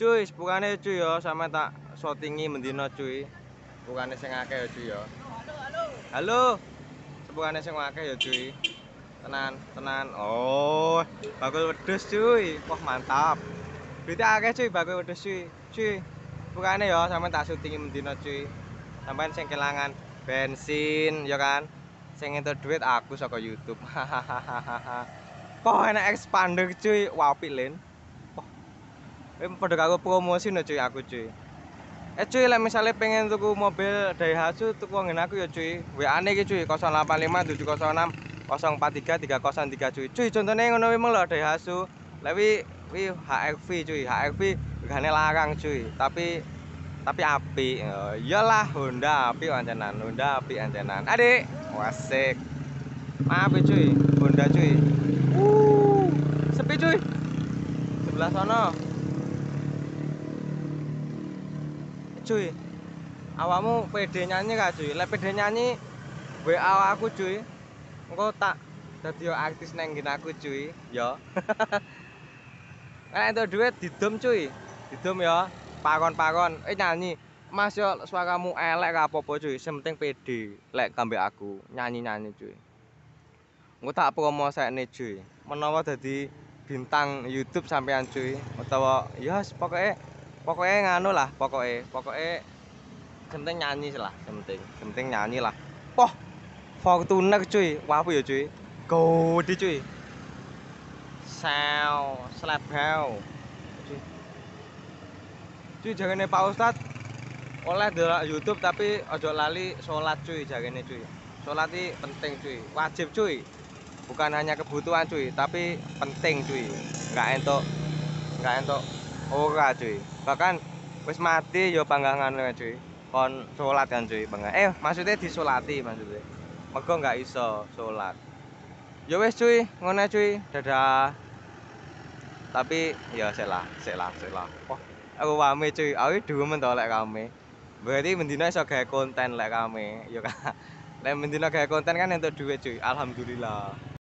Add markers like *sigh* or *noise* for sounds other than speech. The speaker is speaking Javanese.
cuy sepukane cuy ya sama tak shotingi mendino cuy sepukane sing akeh ya cuy ya halo halo halo sepukane sing akeh ya cuy tenan tenan oh bakul wedus cuy wah mantap berarti akeh cuy bakul wedus cuy cuy sepukane ya sampe tak shotingi mendino cuy sampai sing kelangan bensin ya kan sing itu duit aku saka youtube *laughs* hahaha kok enak expander cuy wah wapilin wow, Eh padha karo promosi no cuy aku cuy. Eh cuy lah misalnya pengen tuku mobil Daihatsu tuku ngene aku ya cuy. WA-ne gitu cuy 085 706 043 303 cuy. Cuy contohnya yang ngono memang lho Daihatsu. Lewi wi HRV cuy. HRV gane larang cuy, tapi tapi api. Oh, eh, iyalah Honda api ancanan, Honda api ancanan. Adik, wasik. Oh, Maaf ya, cuy, Honda cuy. Uh, sepi cuy. Sebelah sana. cuy awamu PD nyanyi gak cuy le PD nyanyi WA aku cuy engko tak jadi artis neng gini aku cuy yo nah itu duit didom cuy didom yo pakon pakon eh nyanyi mas yo suara kamu elek gak apa apa cuy sementing PD lek kambing aku nyanyi nyanyi cuy engko tak promo saya nih cuy menawa jadi bintang YouTube sampean cuy atau ya yes, pokoknya nganu lah pokoknya pokoknya penting nyanyi lah penting penting nyanyi lah poh Fortuner cuy wapu ya cuy gede cuy sel selebau cuy cuy jangan Pak Ustad oleh delok YouTube tapi ojo lali sholat cuy jangan cuy sholat ini penting cuy wajib cuy bukan hanya kebutuhan cuy tapi penting cuy nggak entok nggak entok ora cuy bahkan wis mati ya panggangan lho cuy kon sholat kan cuy bang eh maksudnya disolati maksudnya mergo gak iso sholat ya wis cuy ngono cuy dadah tapi ya selah selah selah wah aku wame cuy awi dua mentol lek kami berarti mendina iso gawe konten lek kami ya kan *laughs* lek mendina gawe konten kan entuk duit cuy alhamdulillah